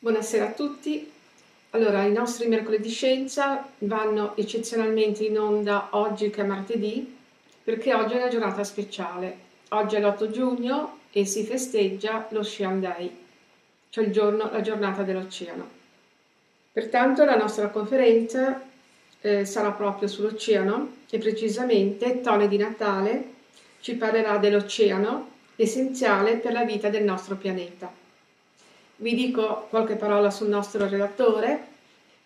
Buonasera a tutti. Allora, i nostri mercoledì scienza vanno eccezionalmente in onda oggi che è martedì, perché oggi è una giornata speciale. Oggi è l'8 giugno e si festeggia l'Ocean Day, cioè il giorno, la giornata dell'oceano. Pertanto la nostra conferenza eh, sarà proprio sull'oceano e precisamente Tone di Natale ci parlerà dell'oceano, essenziale per la vita del nostro pianeta. Vi dico qualche parola sul nostro relatore,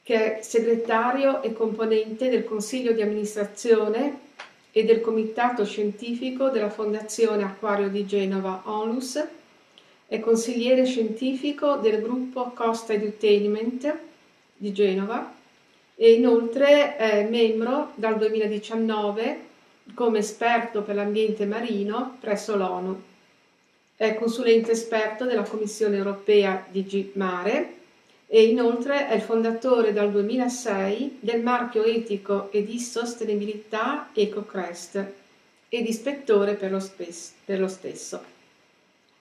che è segretario e componente del Consiglio di amministrazione e del Comitato Scientifico della Fondazione Acquario di Genova ONUS, è consigliere scientifico del gruppo Costa Edutainment di Genova e inoltre è membro dal 2019 come esperto per l'ambiente marino presso l'ONU è eh, consulente esperto della Commissione europea di Gmare e inoltre è il fondatore dal 2006 del marchio etico e di sostenibilità EcoCrest ed ispettore per lo, spes- per lo stesso.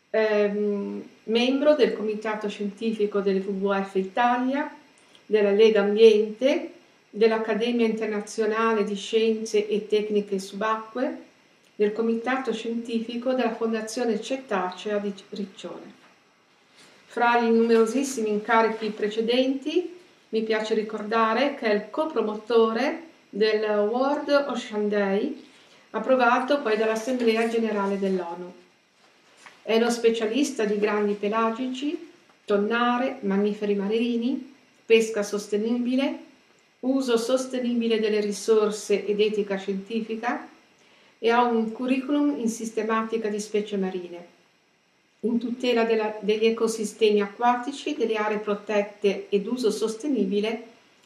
Ehm, membro del comitato scientifico dell'WWF Italia, della Lega Ambiente, dell'Accademia Internazionale di Scienze e Tecniche Subacquee del comitato scientifico della Fondazione Cetacea di Riccione. Fra i numerosissimi incarichi precedenti, mi piace ricordare che è il copromotore del World Ocean Day, approvato poi dall'Assemblea Generale dell'ONU. È uno specialista di grandi pelagici, tonnare, mammiferi marini, pesca sostenibile, uso sostenibile delle risorse ed etica scientifica, e ha un curriculum in sistematica di specie marine, in tutela della, degli ecosistemi acquatici, delle aree protette ed uso sostenibile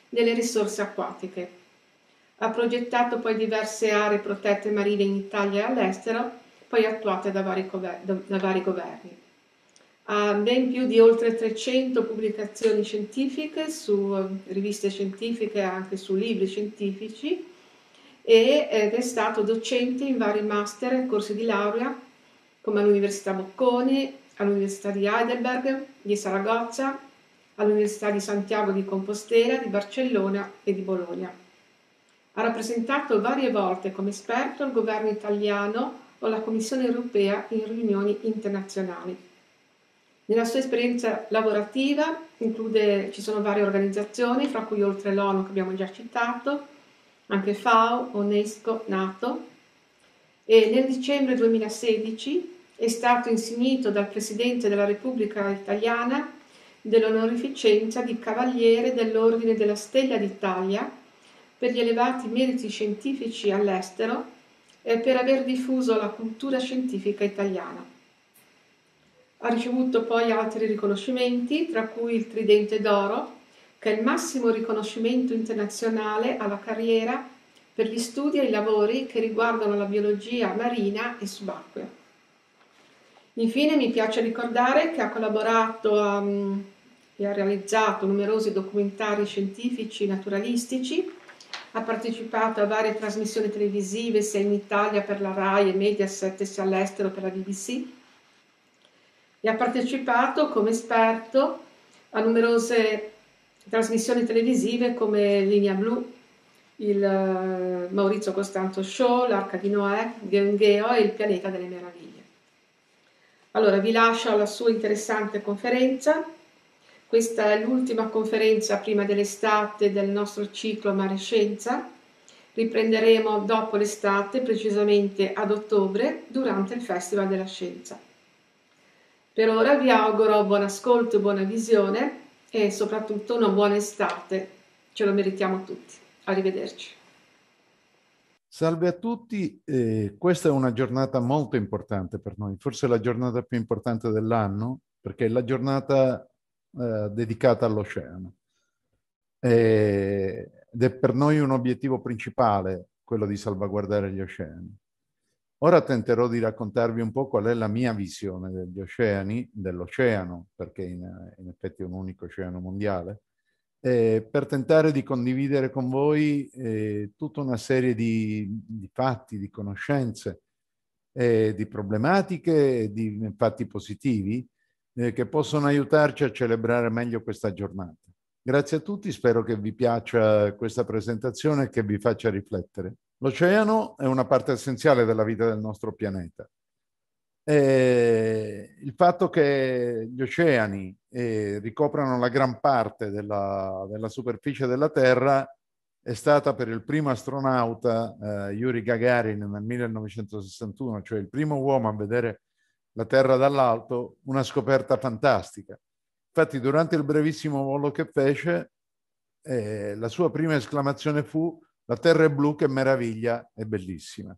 delle risorse acquatiche. Ha progettato poi diverse aree protette marine in Italia e all'estero, poi attuate da vari, da vari governi. Ha ben più di oltre 300 pubblicazioni scientifiche su eh, riviste scientifiche e anche su libri scientifici ed è stato docente in vari master e corsi di laurea come all'Università Bocconi, all'Università di Heidelberg, di Saragozza, all'Università di Santiago di Compostela, di Barcellona e di Bologna. Ha rappresentato varie volte come esperto il governo italiano o la Commissione europea in riunioni internazionali. Nella sua esperienza lavorativa include, ci sono varie organizzazioni, fra cui oltre l'ONU che abbiamo già citato, anche FAO, UNESCO, NATO, e nel dicembre 2016 è stato insignito dal Presidente della Repubblica Italiana dell'onorificenza di Cavaliere dell'Ordine della Stella d'Italia per gli elevati meriti scientifici all'estero e per aver diffuso la cultura scientifica italiana. Ha ricevuto poi altri riconoscimenti, tra cui il Tridente d'Oro che è il massimo riconoscimento internazionale alla carriera per gli studi e i lavori che riguardano la biologia marina e subacquea. Infine mi piace ricordare che ha collaborato a, um, e ha realizzato numerosi documentari scientifici e naturalistici, ha partecipato a varie trasmissioni televisive sia in Italia per la RAI e Mediaset sia all'estero per la BBC e ha partecipato come esperto a numerose trasmissioni televisive come Linea Blu, il eh, Maurizio Costanto Show, l'Arca di Noè, Gengeo e il Pianeta delle Meraviglie. Allora, vi lascio alla sua interessante conferenza. Questa è l'ultima conferenza prima dell'estate del nostro ciclo Mare Scienza. Riprenderemo dopo l'estate, precisamente ad ottobre, durante il Festival della Scienza. Per ora vi auguro buon ascolto e buona visione e soprattutto una buona estate. Ce lo meritiamo tutti. Arrivederci. Salve a tutti, eh, questa è una giornata molto importante per noi, forse la giornata più importante dell'anno, perché è la giornata eh, dedicata all'oceano. ed è per noi un obiettivo principale quello di salvaguardare gli oceani. Ora tenterò di raccontarvi un po' qual è la mia visione degli oceani, dell'oceano, perché in, in effetti è un unico oceano mondiale, eh, per tentare di condividere con voi eh, tutta una serie di, di fatti, di conoscenze, eh, di problematiche, di fatti positivi eh, che possono aiutarci a celebrare meglio questa giornata. Grazie a tutti, spero che vi piaccia questa presentazione e che vi faccia riflettere. L'oceano è una parte essenziale della vita del nostro pianeta. E il fatto che gli oceani eh, ricoprano la gran parte della, della, superficie della Terra è stata per il primo astronauta eh, Yuri Gagarin nel 1961, cioè il primo uomo a vedere la Terra dall'alto, una scoperta fantastica. Infatti durante il brevissimo volo che fece, eh, la sua prima esclamazione fu la terra è blu, che meraviglia, è bellissima.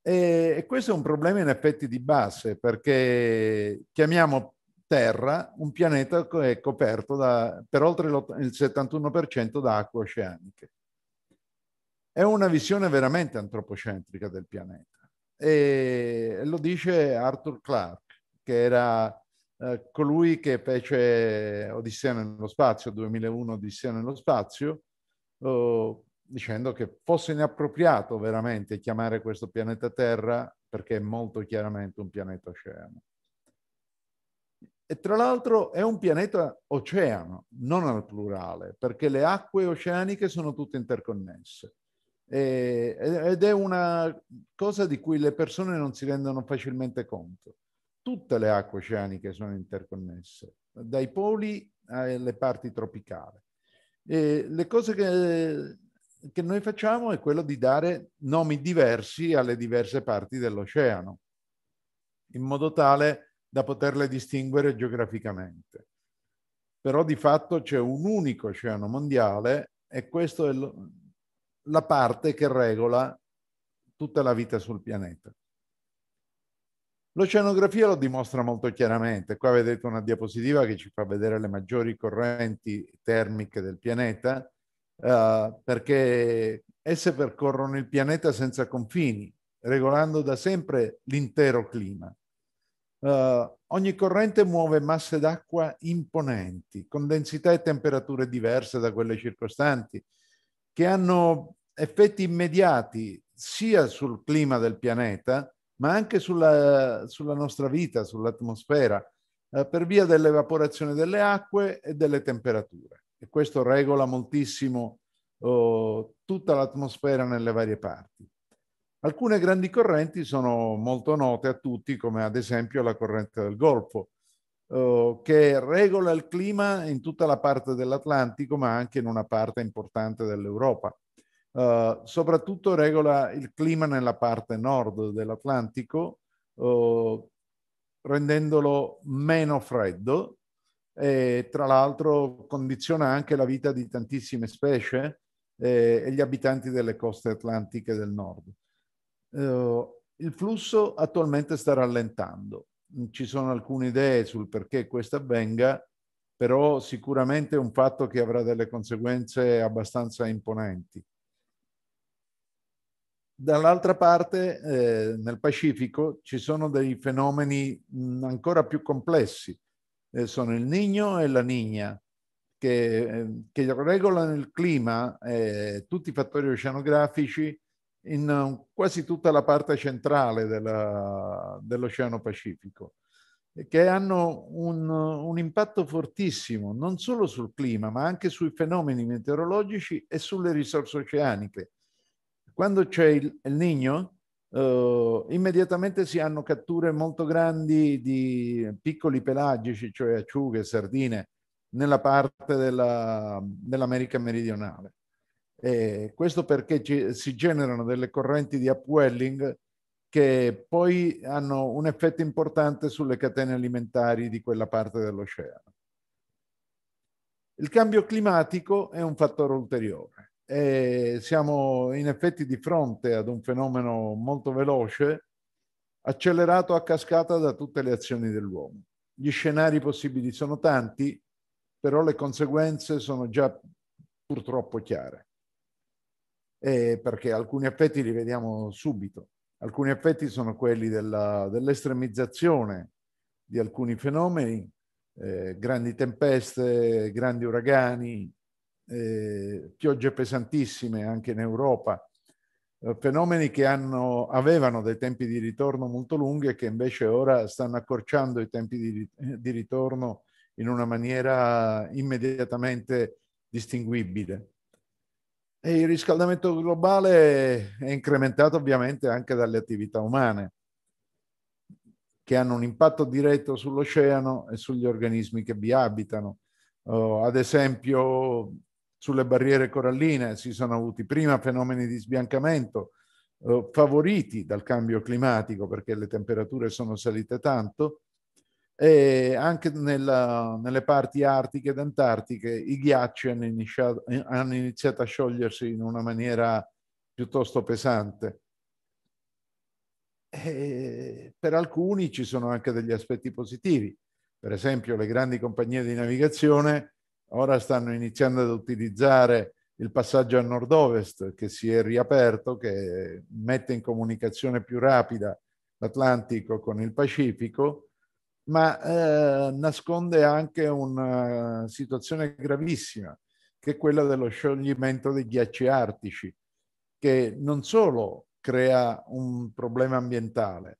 E questo è un problema in effetti di base, perché chiamiamo Terra un pianeta che è coperto da, per oltre il 71% da acque oceaniche. È una visione veramente antropocentrica del pianeta. E lo dice Arthur Clarke, che era eh, colui che fece Odissea nello spazio, 2001 Odissea nello spazio, eh, dicendo che fosse inappropriato veramente chiamare questo pianeta Terra perché è molto chiaramente un pianeta oceano. E tra l'altro è un pianeta oceano, non al plurale, perché le acque oceaniche sono tutte interconnesse. E, ed è una cosa di cui le persone non si rendono facilmente conto. Tutte le acque oceaniche sono interconnesse, dai poli alle parti tropicali. E le cose che, che noi facciamo è quello di dare nomi diversi alle diverse parti dell'oceano, in modo tale da poterle distinguere geograficamente. Però di fatto c'è un unico oceano mondiale e questa è la parte che regola tutta la vita sul pianeta. L'oceanografia lo dimostra molto chiaramente. Qua vedete una diapositiva che ci fa vedere le maggiori correnti termiche del pianeta, eh, perché esse percorrono il pianeta senza confini, regolando da sempre l'intero clima. Eh, ogni corrente muove masse d'acqua imponenti, con densità e temperature diverse da quelle circostanti, che hanno effetti immediati sia sul clima del pianeta, ma anche sulla, sulla nostra vita, sull'atmosfera, eh, per via dell'evaporazione delle acque e delle temperature. E questo regola moltissimo oh, tutta l'atmosfera nelle varie parti. Alcune grandi correnti sono molto note a tutti, come ad esempio la corrente del Golfo, eh, che regola il clima in tutta la parte dell'Atlantico, ma anche in una parte importante dell'Europa. Uh, soprattutto regola il clima nella parte nord dell'Atlantico, uh, rendendolo meno freddo e tra l'altro condiziona anche la vita di tantissime specie eh, e gli abitanti delle coste atlantiche del nord. Uh, il flusso attualmente sta rallentando, ci sono alcune idee sul perché questo avvenga, però sicuramente è un fatto che avrà delle conseguenze abbastanza imponenti. Dall'altra parte, eh, nel Pacifico, ci sono dei fenomeni mh, mm, ancora più complessi. Eh, sono il Nino e la Nina, che, eh, che, regolano il clima e eh, tutti i fattori oceanografici in mm, quasi tutta la parte centrale della, dell'Oceano Pacifico, che hanno un, un impatto fortissimo non solo sul clima, ma anche sui fenomeni meteorologici e sulle risorse oceaniche quando c'è il, il nino, Uh, eh, immediatamente si hanno catture molto grandi di piccoli pelagici, cioè acciughe, sardine, nella parte della, dell'America meridionale. E questo perché ci, si generano delle correnti di upwelling che poi hanno un effetto importante sulle catene alimentari di quella parte dell'oceano. Il cambio climatico è un fattore ulteriore e siamo in effetti di fronte ad un fenomeno molto veloce, accelerato a cascata da tutte le azioni dell'uomo. Gli scenari possibili sono tanti, però le conseguenze sono già purtroppo chiare, e perché alcuni effetti li vediamo subito. Alcuni effetti sono quelli dell'estremizzazione di alcuni fenomeni, eh, grandi tempeste, grandi uragani, eh, piogge pesantissime anche in Europa, eh, fenomeni che hanno, avevano dei tempi di ritorno molto lunghi e che invece ora stanno accorciando i tempi di, eh, di ritorno in una maniera immediatamente distinguibile. E il riscaldamento globale è incrementato ovviamente anche dalle attività umane, che hanno un impatto diretto sull'oceano e sugli organismi che vi abitano. Uh, ad esempio, sulle barriere coralline, si sono avuti prima fenomeni di sbiancamento eh, favoriti dal cambio climatico perché le temperature sono salite tanto e anche nella, nelle parti artiche ed antartiche i ghiacci hanno iniziato, hanno iniziato a sciogliersi in una maniera piuttosto pesante. E per alcuni ci sono anche degli aspetti positivi, per esempio le grandi compagnie di navigazione Ora stanno iniziando ad utilizzare il passaggio a nord-ovest che si è riaperto, che mette in comunicazione più rapida l'Atlantico con il Pacifico, ma eh, nasconde anche una situazione gravissima, che è quella dello scioglimento dei ghiacci artici, che non solo crea un problema ambientale,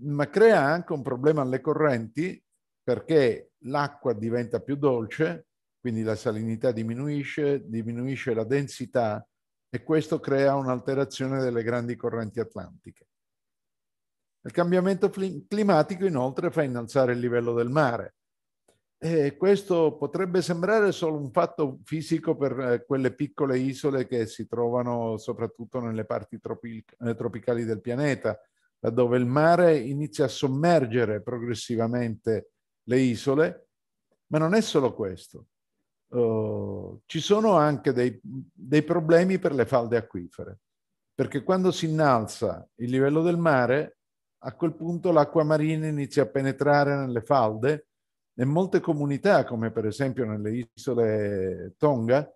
ma crea anche un problema alle correnti perché l'acqua diventa più dolce, quindi la salinità diminuisce, diminuisce la densità e questo crea un'alterazione delle grandi correnti atlantiche. Il cambiamento climatico inoltre fa innalzare il livello del mare e questo potrebbe sembrare solo un fatto fisico per eh, quelle piccole isole che si trovano soprattutto nelle parti eh, tropicali del pianeta, laddove il mare inizia a sommergere progressivamente le isole, ma non è solo questo. Oh, ci sono anche dei, dei, problemi per le falde acquifere, perché quando si innalza il livello del mare, a quel punto l'acqua marina inizia a penetrare nelle falde e molte comunità, come per esempio nelle isole Tonga,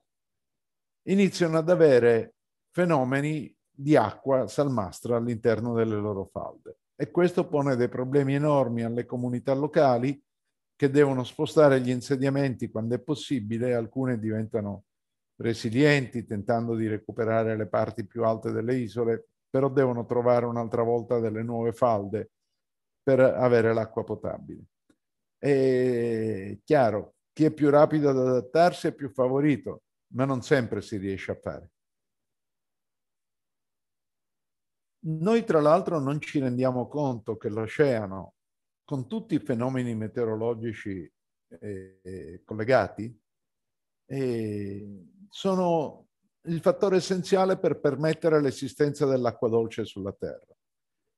iniziano ad avere fenomeni di acqua salmastra all'interno delle loro falde. E questo pone dei problemi enormi alle comunità locali che devono spostare gli insediamenti quando è possibile, alcune diventano resilienti tentando di recuperare le parti più alte delle isole, però devono trovare un'altra volta delle nuove falde per avere l'acqua potabile. È chiaro, chi è più rapido ad adattarsi è più favorito, ma non sempre si riesce a fare. Noi tra l'altro non ci rendiamo conto che l'oceano con tutti i fenomeni meteorologici eh, eh, collegati, eh, sono il fattore essenziale per permettere l'esistenza dell'acqua dolce sulla Terra.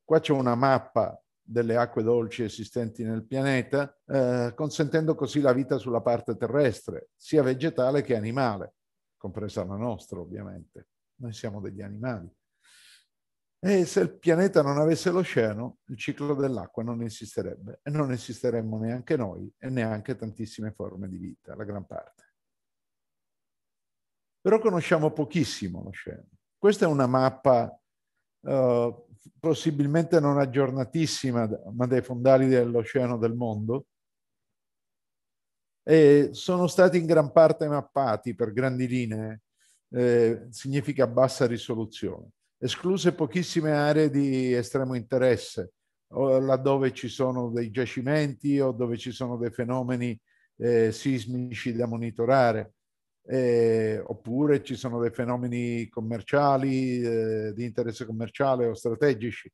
Qua c'è una mappa delle acque dolci esistenti nel pianeta, eh, consentendo così la vita sulla parte terrestre, sia vegetale che animale, compresa la nostra ovviamente. Noi siamo degli animali. E se il pianeta non avesse l'oceano, il ciclo dell'acqua non esisterebbe e non esisteremmo neanche noi e neanche tantissime forme di vita, la gran parte. Però conosciamo pochissimo l'oceano. Questa è una mappa eh, possibilmente non aggiornatissima, ma dei fondali dell'oceano del mondo, e sono stati in gran parte mappati per grandi linee, eh, significa bassa risoluzione escluse pochissime aree di estremo interesse, laddove ci sono dei giacimenti o dove ci sono dei fenomeni eh, sismici da monitorare, eh, oppure ci sono dei fenomeni commerciali, eh, di interesse commerciale o strategici.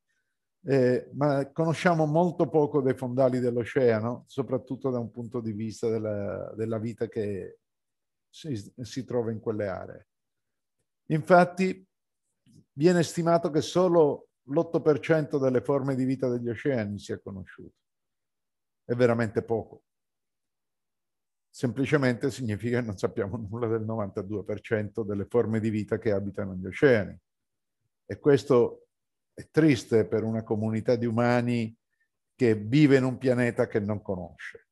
Eh, ma conosciamo molto poco dei fondali dell'oceano, soprattutto da un punto di vista della, della vita che si, si trova in quelle aree. Infatti, viene stimato che solo l'8% delle forme di vita degli oceani sia conosciuto. È veramente poco. Semplicemente significa che non sappiamo nulla del 92% delle forme di vita che abitano gli oceani. E questo è triste per una comunità di umani che vive in un pianeta che non conosce.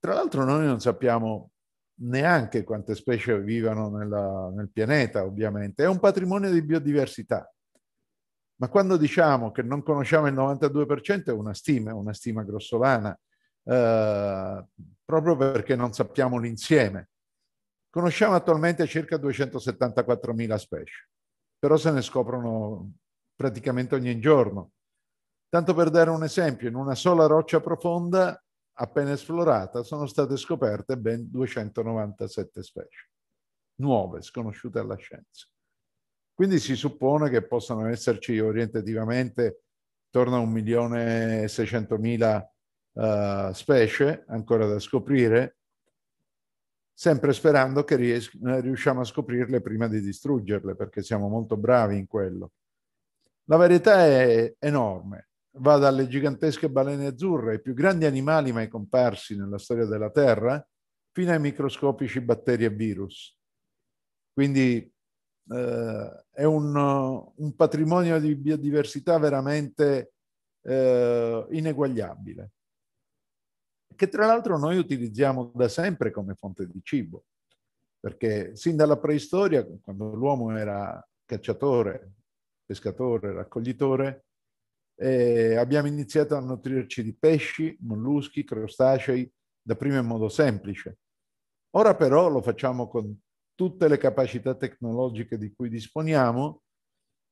Tra l'altro noi non sappiamo neanche quante specie vivono nella, nel pianeta, ovviamente, è un patrimonio di biodiversità. Ma quando diciamo che non conosciamo il 92% è una stima, è una stima grossolana, eh, proprio perché non sappiamo l'insieme. Conosciamo attualmente circa 274.000 specie, però se ne scoprono praticamente ogni giorno. Tanto per dare un esempio, in una sola roccia profonda appena esplorata sono state scoperte ben 297 specie, nuove, sconosciute alla scienza. Quindi si suppone che possano esserci orientativamente intorno a 1.600.000 uh, eh, specie ancora da scoprire, sempre sperando che ries- riusciamo a scoprirle prima di distruggerle, perché siamo molto bravi in quello. La varietà è enorme, va dalle gigantesche balene azzurre, i più grandi animali mai comparsi nella storia della Terra, fino ai microscopici batteri e virus. Quindi eh, è un, un, patrimonio di biodiversità veramente eh, ineguagliabile, che tra l'altro noi utilizziamo da sempre come fonte di cibo, perché sin dalla preistoria, quando l'uomo era cacciatore, pescatore, raccoglitore, eh, abbiamo iniziato a nutrirci di pesci, molluschi, crostacei, dapprima in modo semplice. Ora però lo facciamo con tutte le capacità tecnologiche di cui disponiamo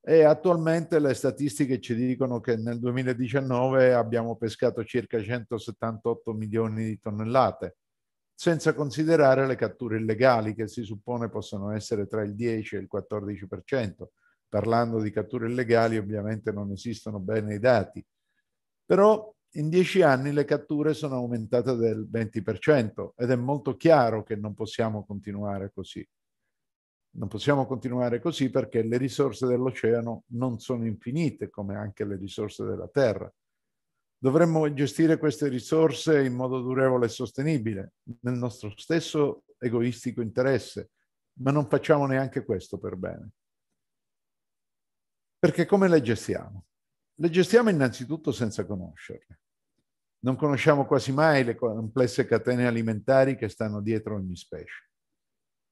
e attualmente le statistiche ci dicono che nel 2019 abbiamo pescato circa 178 milioni di tonnellate, senza considerare le catture illegali che si suppone possono essere tra il 10 e il 14 parlando di catture illegali ovviamente non esistono bene i dati, però in dieci anni le catture sono aumentate del 20% ed è molto chiaro che non possiamo continuare così. Non possiamo continuare così perché le risorse dell'oceano non sono infinite come anche le risorse della terra. Dovremmo gestire queste risorse in modo durevole e sostenibile, nel nostro stesso egoistico interesse, ma non facciamo neanche questo per bene. Perché come le gestiamo? Le gestiamo innanzitutto senza conoscerle. Non conosciamo quasi mai le complesse catene alimentari che stanno dietro ogni specie.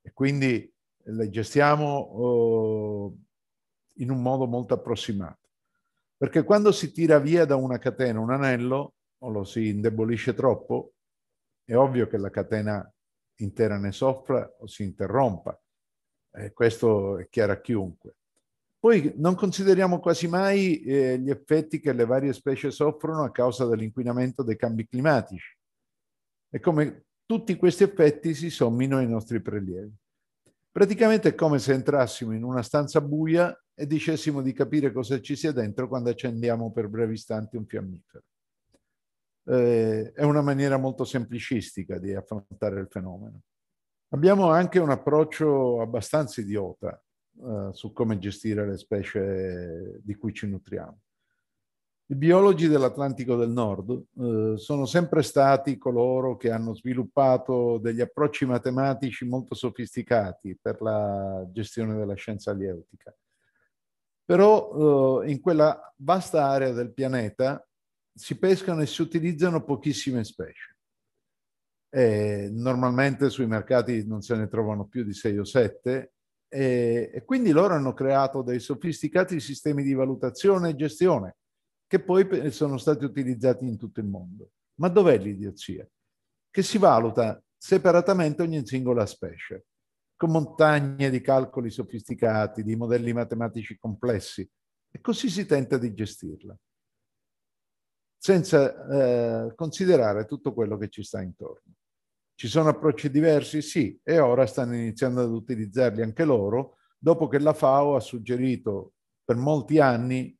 E quindi le gestiamo oh, in un modo molto approssimato. Perché quando si tira via da una catena un anello o lo si indebolisce troppo, è ovvio che la catena intera ne soffra o si interrompa. Eh, questo è chiaro a chiunque. Poi non consideriamo quasi mai eh, gli effetti che le varie specie soffrono a causa dell'inquinamento dei cambi climatici e come tutti questi effetti si sommino ai nostri prelievi. Praticamente è come se entrassimo in una stanza buia e dicessimo di capire cosa ci sia dentro quando accendiamo per brevi istanti un fiammifero. Eh, è una maniera molto semplicistica di affrontare il fenomeno. Abbiamo anche un approccio abbastanza idiota eh, su come gestire le specie di cui ci nutriamo. I biologi dell'Atlantico del Nord eh, sono sempre stati coloro che hanno sviluppato degli approcci matematici molto sofisticati per la gestione della scienza alieutica. Però eh, in quella vasta area del pianeta si pescano e si utilizzano pochissime specie. E normalmente sui mercati non se ne trovano più di 6 o 7 e, eh, e quindi loro hanno creato dei sofisticati sistemi di valutazione e gestione che poi sono stati utilizzati in tutto il mondo. Ma dov'è l'idiozia? Che si valuta separatamente ogni singola specie, con montagne di calcoli sofisticati, di modelli matematici complessi, e così si tenta di gestirla, senza eh, considerare tutto quello che ci sta intorno. Ci sono approcci diversi? Sì, e ora stanno iniziando ad utilizzarli anche loro, dopo che la FAO ha suggerito per molti anni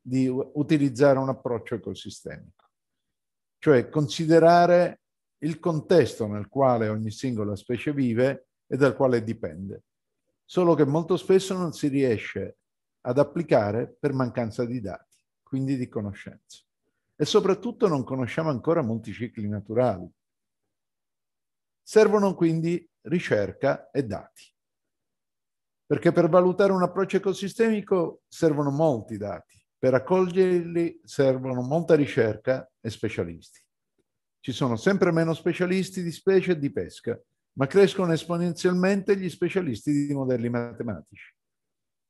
di utilizzare un approccio ecosistemico, cioè considerare il contesto nel quale ogni singola specie vive e dal quale dipende, solo che molto spesso non si riesce ad applicare per mancanza di dati, quindi di conoscenza. E soprattutto non conosciamo ancora molti cicli naturali Servono quindi ricerca e dati, perché per valutare un approccio ecosistemico servono molti dati, per accoglierli servono molta ricerca e specialisti. Ci sono sempre meno specialisti di specie e di pesca, ma crescono esponenzialmente gli specialisti di modelli matematici.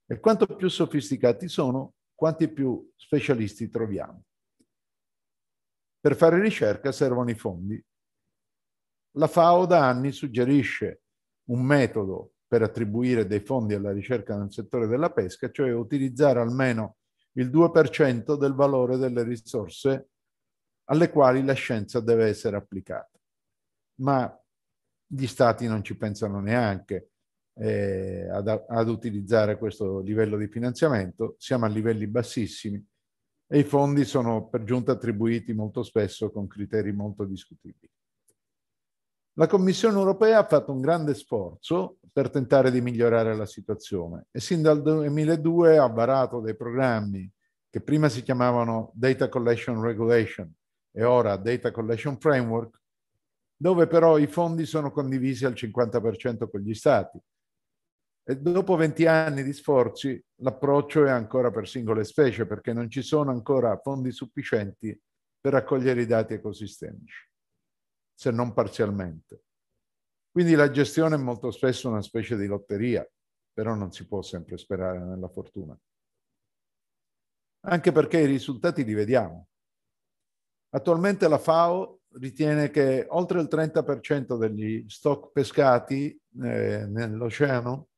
E quanto più sofisticati sono, quanti più specialisti troviamo. Per fare ricerca servono i fondi la FAO da anni suggerisce un metodo per attribuire dei fondi alla ricerca nel settore della pesca, cioè utilizzare almeno il 2% del valore delle risorse alle quali la scienza deve essere applicata. Ma gli stati non ci pensano neanche eh, ad, ad utilizzare questo livello di finanziamento, siamo a livelli bassissimi e i fondi sono per giunta attribuiti molto spesso con criteri molto discutibili. La Commissione europea ha fatto un grande sforzo per tentare di migliorare la situazione e sin dal 2002 ha varato dei programmi che prima si chiamavano Data Collection Regulation e ora Data Collection Framework, dove però i fondi sono condivisi al 50% con gli stati. E dopo 20 anni di sforzi l'approccio è ancora per singole specie perché non ci sono ancora fondi sufficienti per raccogliere i dati ecosistemici se non parzialmente. Quindi la gestione è molto spesso una specie di lotteria, però non si può sempre sperare nella fortuna. Anche perché i risultati li vediamo. Attualmente la FAO ritiene che oltre il 30% degli stock pescati eh, nell'oceano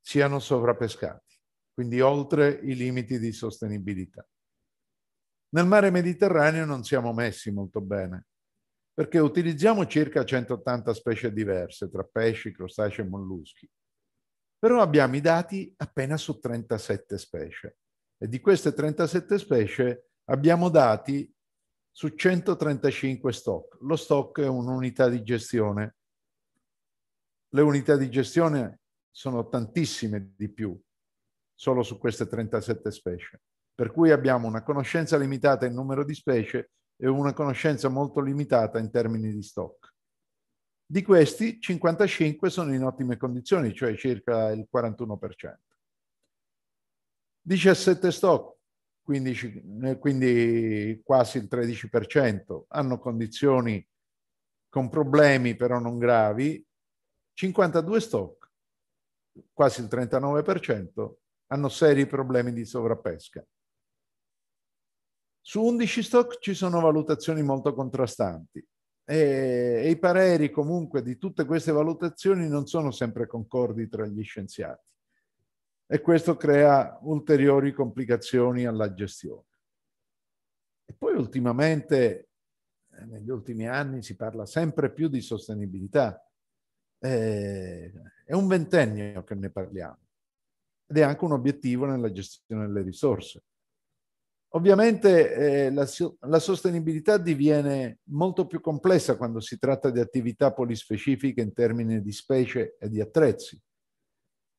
siano sovrappescati, quindi oltre i limiti di sostenibilità. Nel mare Mediterraneo non siamo messi molto bene perché utilizziamo circa 180 specie diverse tra pesci, crostacei e molluschi. Però abbiamo i dati appena su 37 specie e di queste 37 specie abbiamo dati su 135 stock. Lo stock è un'unità di gestione. Le unità di gestione sono tantissime di più solo su queste 37 specie, per cui abbiamo una conoscenza limitata in numero di specie e una conoscenza molto limitata in termini di stock. Di questi, 55 sono in ottime condizioni, cioè circa il 41%. 17 stock, 15, quindi quasi il 13%, hanno condizioni con problemi però non gravi. 52 stock, quasi il 39%, hanno seri problemi di sovrappesca. Su 11 stock ci sono valutazioni molto contrastanti e, e i pareri comunque di tutte queste valutazioni non sono sempre concordi tra gli scienziati e questo crea ulteriori complicazioni alla gestione. E poi ultimamente, eh, negli ultimi anni, si parla sempre più di sostenibilità. Eh, è un ventennio che ne parliamo ed è anche un obiettivo nella gestione delle risorse. Ovviamente eh, la, la, sostenibilità diviene molto più complessa quando si tratta di attività polispecifiche in termini di specie e di attrezzi.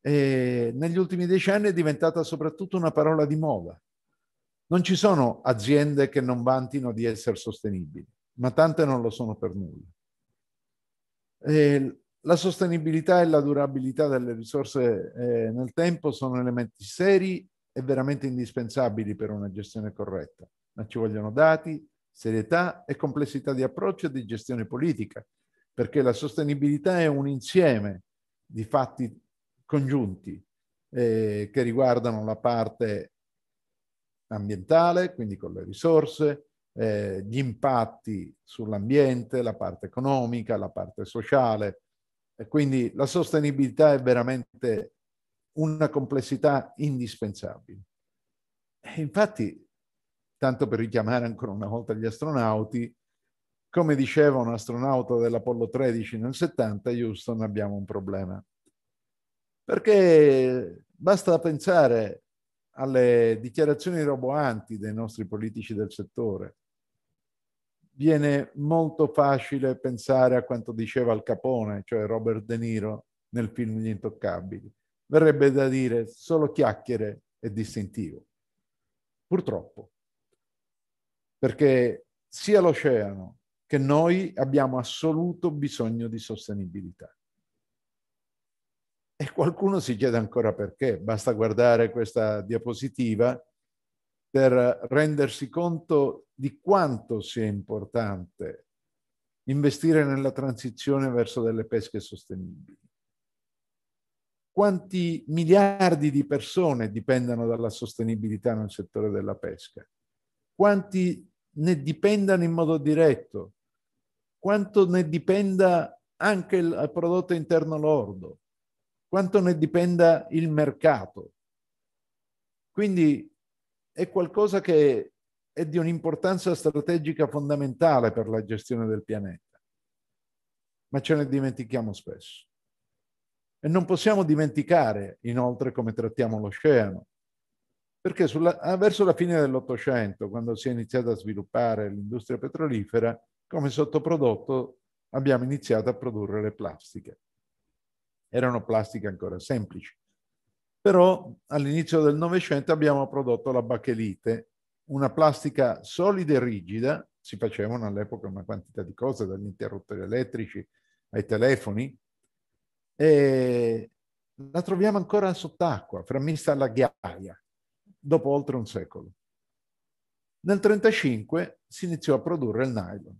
E negli ultimi dieci anni è diventata soprattutto una parola di moda. Non ci sono aziende che non vantino di essere sostenibili, ma tante non lo sono per nulla. E la sostenibilità e la durabilità delle risorse eh, nel tempo sono elementi seri e veramente indispensabili per una gestione corretta, ma ci vogliono dati, serietà e complessità di approccio e di gestione politica, perché la sostenibilità è un insieme di fatti congiunti eh, che riguardano la parte ambientale, quindi con le risorse, eh, gli impatti sull'ambiente, la parte economica, la parte sociale. E quindi la sostenibilità è veramente una complessità indispensabile. E infatti, tanto per richiamare ancora una volta gli astronauti, come diceva un astronauta dell'Apollo 13 nel 70, Houston abbiamo un problema. Perché basta pensare alle dichiarazioni roboanti dei nostri politici del settore. Viene molto facile pensare a quanto diceva Al Capone, cioè Robert De Niro, nel film Gli Intoccabili verrebbe da dire solo chiacchiere e distintivo. Purtroppo, perché sia l'oceano che noi abbiamo assoluto bisogno di sostenibilità. E qualcuno si chiede ancora perché, basta guardare questa diapositiva per rendersi conto di quanto sia importante investire nella transizione verso delle pesche sostenibili quanti miliardi di persone dipendano dalla sostenibilità nel settore della pesca, quanti ne dipendano in modo diretto, quanto ne dipenda anche il prodotto interno lordo, quanto ne dipenda il mercato. Quindi è qualcosa che è di un'importanza strategica fondamentale per la gestione del pianeta, ma ce ne dimentichiamo spesso. E non possiamo dimenticare inoltre come trattiamo l'oceano, perché sulla, verso la fine dell'Ottocento, quando si è iniziata a sviluppare l'industria petrolifera, come sottoprodotto abbiamo iniziato a produrre le plastiche. Erano plastiche ancora semplici. Però all'inizio del Novecento abbiamo prodotto la bachelite, una plastica solida e rigida, si facevano all'epoca una quantità di cose, dagli interruttori elettrici ai telefoni, e la troviamo ancora sott'acqua, frammista alla ghiaia, dopo oltre un secolo. Nel 1935 si iniziò a produrre il nylon,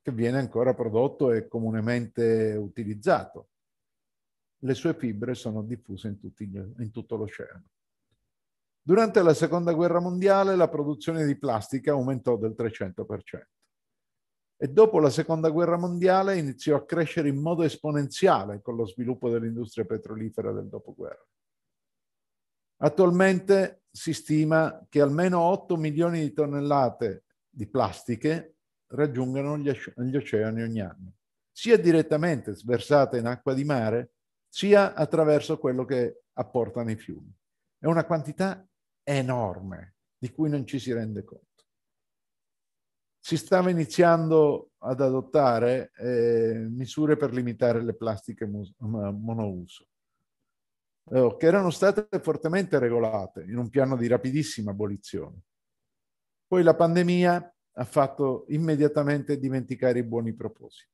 che viene ancora prodotto e comunemente utilizzato. Le sue fibre sono diffuse in, tutti, in tutto l'oceano. Durante la Seconda Guerra Mondiale la produzione di plastica aumentò del 300% e dopo la seconda guerra mondiale iniziò a crescere in modo esponenziale con lo sviluppo dell'industria petrolifera del dopoguerra. Attualmente si stima che almeno 8 milioni di tonnellate di plastiche raggiungano gli, oceani ogni anno, sia direttamente sversate in acqua di mare, sia attraverso quello che apportano i fiumi. È una quantità enorme di cui non ci si rende conto si stava iniziando ad adottare eh, misure per limitare le plastiche monouso, eh, che erano state fortemente regolate in un piano di rapidissima abolizione. Poi la pandemia ha fatto immediatamente dimenticare i buoni propositi.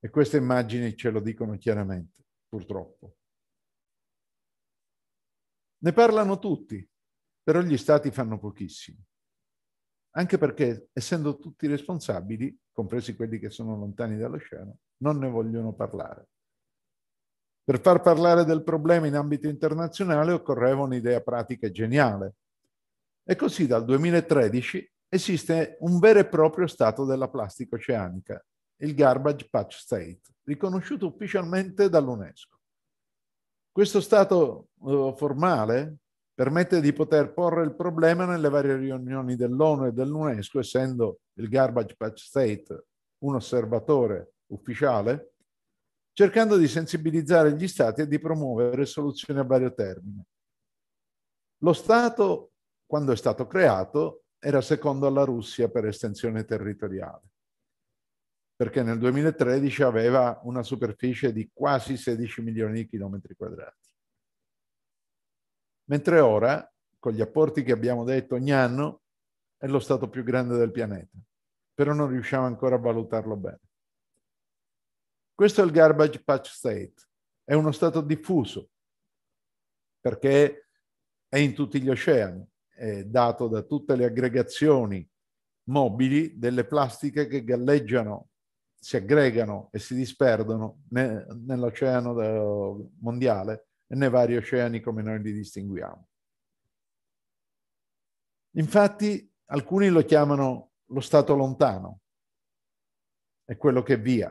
E queste immagini ce lo dicono chiaramente, purtroppo. Ne parlano tutti, però gli stati fanno pochissimo anche perché essendo tutti responsabili, compresi quelli che sono lontani dall'oceano, non ne vogliono parlare. Per far parlare del problema in ambito internazionale occorreva un'idea pratica geniale. E così dal 2013 esiste un vero e proprio stato della plastica oceanica, il Garbage Patch State, riconosciuto ufficialmente dall'UNESCO. Questo stato eh, formale permette di poter porre il problema nelle varie riunioni dell'ONU e dell'UNESCO, essendo il Garbage Patch State un osservatore ufficiale, cercando di sensibilizzare gli Stati e di promuovere soluzioni a vario termine. Lo Stato, quando è stato creato, era secondo alla Russia per estensione territoriale, perché nel 2013 aveva una superficie di quasi 16 milioni di chilometri quadrati. Mentre ora, con gli apporti che abbiamo detto ogni anno, è lo Stato più grande del pianeta, però non riusciamo ancora a valutarlo bene. Questo è il garbage patch state, è uno Stato diffuso, perché è in tutti gli oceani, è dato da tutte le aggregazioni mobili delle plastiche che galleggiano, si aggregano e si disperdono nell'oceano eh, mondiale nei vari oceani come noi li distinguiamo. Infatti alcuni lo chiamano lo stato lontano, è quello che è via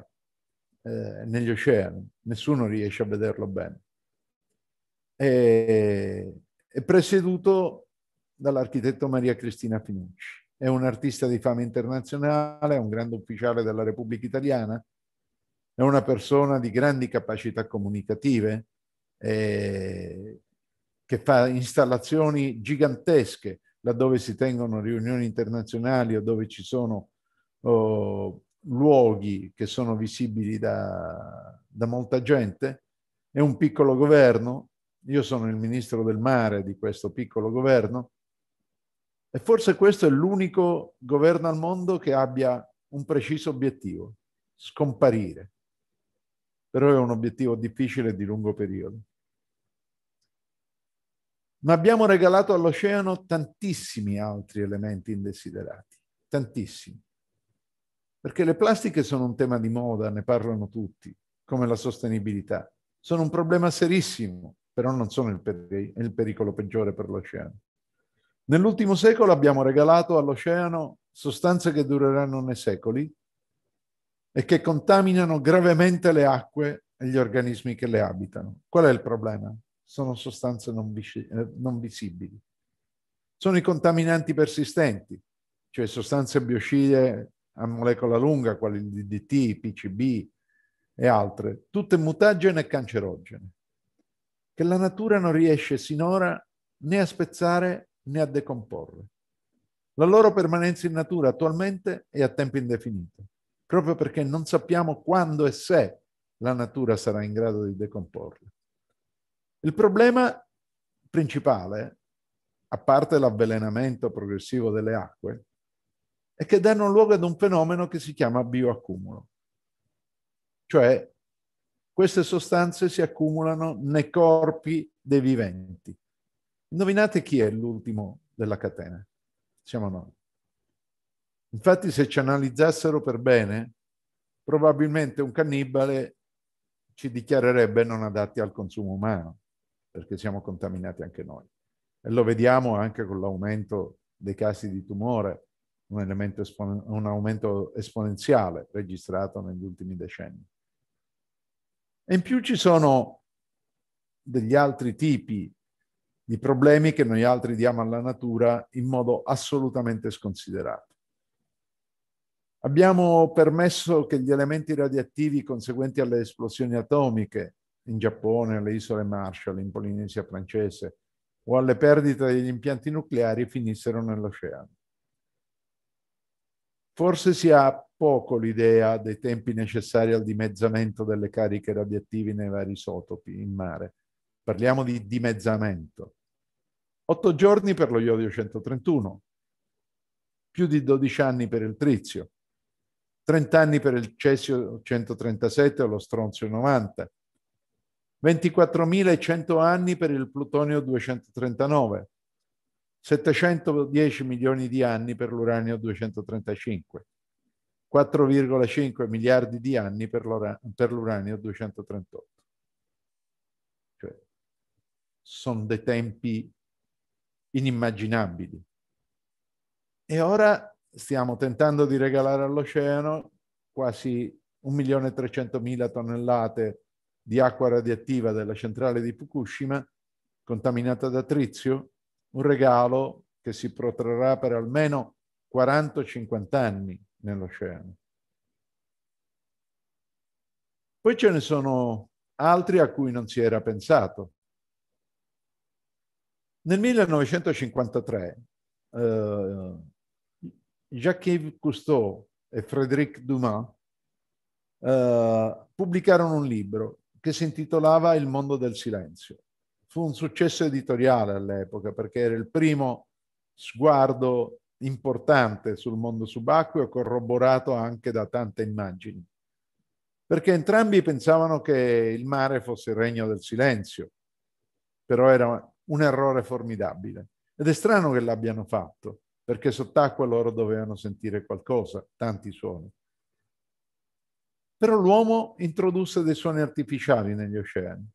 eh, negli oceani, nessuno riesce a vederlo bene. È, è presieduto dall'architetto Maria Cristina Finucci. È un artista di fama internazionale, è un grande ufficiale della Repubblica Italiana, è una persona di grandi capacità comunicative, eh, che fa installazioni gigantesche laddove si tengono riunioni internazionali o dove ci sono oh, luoghi che sono visibili da, da molta gente. È un piccolo governo, io sono il ministro del mare di questo piccolo governo, e forse questo è l'unico governo al mondo che abbia un preciso obiettivo, scomparire. Però è un obiettivo difficile di lungo periodo ma abbiamo regalato all'oceano tantissimi altri elementi indesiderati, tantissimi. Perché le plastiche sono un tema di moda, ne parlano tutti, come la sostenibilità. Sono un problema serissimo, però non sono il, peric- il pericolo peggiore per l'oceano. Nell'ultimo secolo abbiamo regalato all'oceano sostanze che dureranno nei secoli e che contaminano gravemente le acque e gli organismi che le abitano. Qual è il problema? sono sostanze non, eh, non visibili. Sono i contaminanti persistenti, cioè sostanze biocide a molecola lunga, quali il DDT, PCB e altre, tutte mutagene e cancerogene, che la natura non riesce sinora né a spezzare né a decomporre. La loro permanenza in natura attualmente è a tempo indefinito, proprio perché non sappiamo quando e se la natura sarà in grado di decomporle. Il problema principale, a parte l'avvelenamento progressivo delle acque, è che danno luogo ad un fenomeno che si chiama bioaccumulo. Cioè, queste sostanze si accumulano nei corpi dei viventi. Indovinate chi è l'ultimo della catena? Siamo noi. Infatti, se ci analizzassero per bene, probabilmente un cannibale ci dichiarerebbe non adatti al consumo umano perché siamo contaminati anche noi. E lo vediamo anche con l'aumento dei casi di tumore, un, espon- un aumento esponenziale registrato negli ultimi decenni. E in più ci sono degli altri tipi di problemi che noi altri diamo alla natura in modo assolutamente sconsiderato. Abbiamo permesso che gli elementi radioattivi conseguenti alle esplosioni atomiche in Giappone, alle isole Marshall, in Polinesia francese o alle perdite degli impianti nucleari finissero nell'oceano. Forse si ha poco l'idea dei tempi necessari al dimezzamento delle cariche radioattive nei vari isotopi in mare. Parliamo di dimezzamento. Otto giorni per lo iodio 131, più di 12 anni per il trizio, 30 anni per il cesio 137 o lo stronzio 90, 24.100 anni per il plutonio 239, 710 milioni di anni per l'uranio 235, 4,5 miliardi di anni per l'uranio 238. Cioè, sono dei tempi inimmaginabili. E ora stiamo tentando di regalare all'oceano quasi 1.300.000 tonnellate di acqua radioattiva della centrale di Fukushima, contaminata da trizio, un regalo che si protrarrà per almeno 40-50 anni nell'oceano. Poi ce ne sono altri a cui non si era pensato. Nel 1953 eh, Jacques Cousteau e Frédéric Dumas eh, pubblicarono un libro che si intitolava Il mondo del silenzio. Fu un successo editoriale all'epoca perché era il primo sguardo importante sul mondo subacqueo, corroborato anche da tante immagini. Perché entrambi pensavano che il mare fosse il regno del silenzio, però era un errore formidabile. Ed è strano che l'abbiano fatto, perché sott'acqua loro dovevano sentire qualcosa, tanti suoni. Però l'uomo introdusse dei suoni artificiali negli oceani,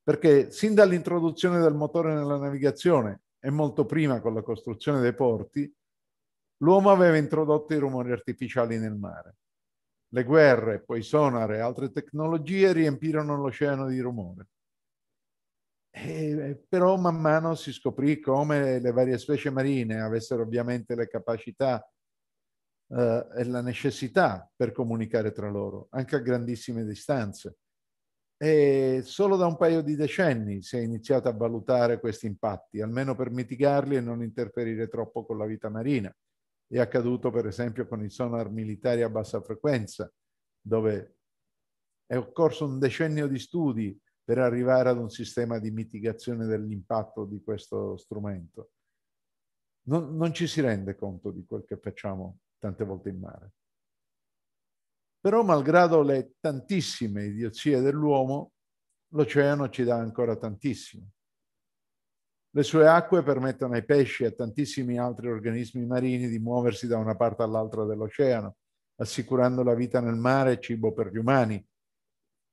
perché sin dall'introduzione del motore nella navigazione e molto prima con la costruzione dei porti, l'uomo aveva introdotto i rumori artificiali nel mare. Le guerre, poi sonare e altre tecnologie riempirono l'oceano di rumore. E, però man mano si scoprì come le varie specie marine avessero ovviamente le capacità eh, e la necessità per comunicare tra loro, anche a grandissime distanze. E solo da un paio di decenni si è iniziato a valutare questi impatti, almeno per mitigarli e non interferire troppo con la vita marina. È accaduto per esempio con i sonar militari a bassa frequenza, dove è occorso un decennio di studi per arrivare ad un sistema di mitigazione dell'impatto di questo strumento. Non, non, ci si rende conto di quel che facciamo tante volte in mare. Però malgrado le tantissime idiozie dell'uomo, l'oceano ci dà ancora tantissimo. Le sue acque permettono ai pesci e a tantissimi altri organismi marini di muoversi da una parte all'altra dell'oceano, assicurando la vita nel mare e cibo per gli umani.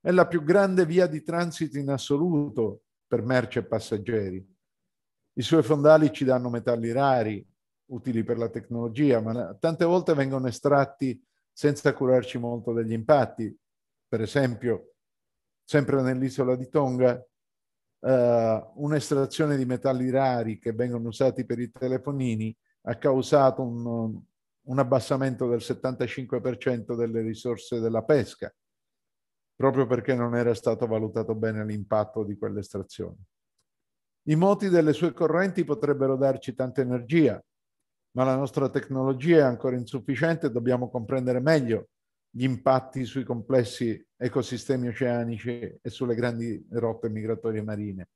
È la più grande via di transito in assoluto per merci e passeggeri. I suoi fondali ci danno metalli rari, utili per la tecnologia, ma tante volte vengono estratti senza curarci molto degli impatti. Per esempio, sempre nell'isola di Tonga, eh, un'estrazione di metalli rari che vengono usati per i telefonini ha causato un, un abbassamento del 75% delle risorse della pesca, proprio perché non era stato valutato bene l'impatto di quell'estrazione. I moti delle sue correnti potrebbero darci tanta energia, ma la nostra tecnologia è ancora insufficiente e dobbiamo comprendere meglio gli impatti sui complessi ecosistemi oceanici e sulle grandi rotte migratorie marine.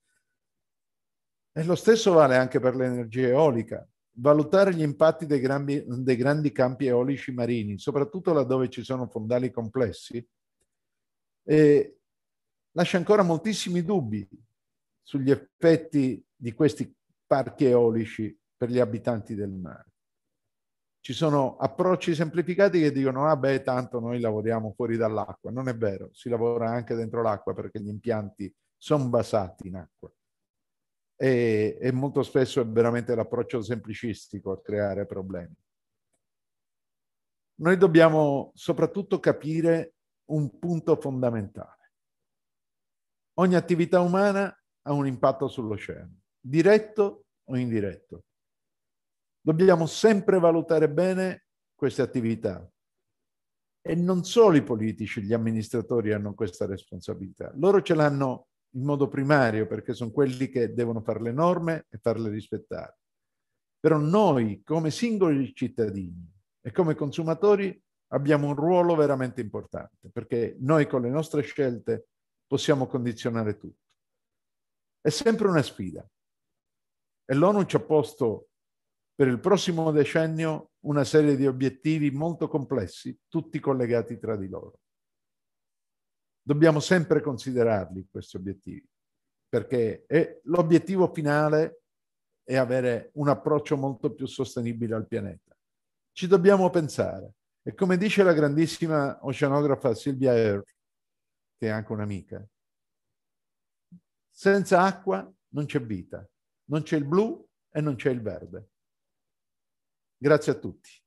E lo stesso vale anche per l'energia eolica. Valutare gli impatti dei grandi, dei grandi campi eolici marini, soprattutto laddove ci sono fondali complessi, e lascia ancora moltissimi dubbi sugli effetti di questi parchi eolici per gli abitanti del mare. Ci sono approcci semplificati che dicono, ah beh, tanto noi lavoriamo fuori dall'acqua. Non è vero, si lavora anche dentro l'acqua perché gli impianti sono basati in acqua. E, e molto spesso è veramente l'approccio semplicistico a creare problemi. Noi dobbiamo soprattutto capire un punto fondamentale. Ogni attività umana ha un impatto sull'oceano, diretto o indiretto. Dobbiamo sempre valutare bene queste attività. E non solo i politici, gli amministratori hanno questa responsabilità. Loro ce l'hanno in modo primario perché sono quelli che devono fare le norme e farle rispettare. Però noi, come singoli cittadini e come consumatori, abbiamo un ruolo veramente importante perché noi con le nostre scelte possiamo condizionare tutto. È sempre una sfida. E l'ONU ci ha posto per il prossimo decennio una serie di obiettivi molto complessi, tutti collegati tra di loro. Dobbiamo sempre considerarli questi obiettivi, perché l'obiettivo finale è avere un approccio molto più sostenibile al pianeta. Ci dobbiamo pensare. E come dice la grandissima oceanografa Silvia Earle, che è anche un'amica, senza acqua non c'è vita, non c'è il blu e non c'è il verde. Grazie a tutti.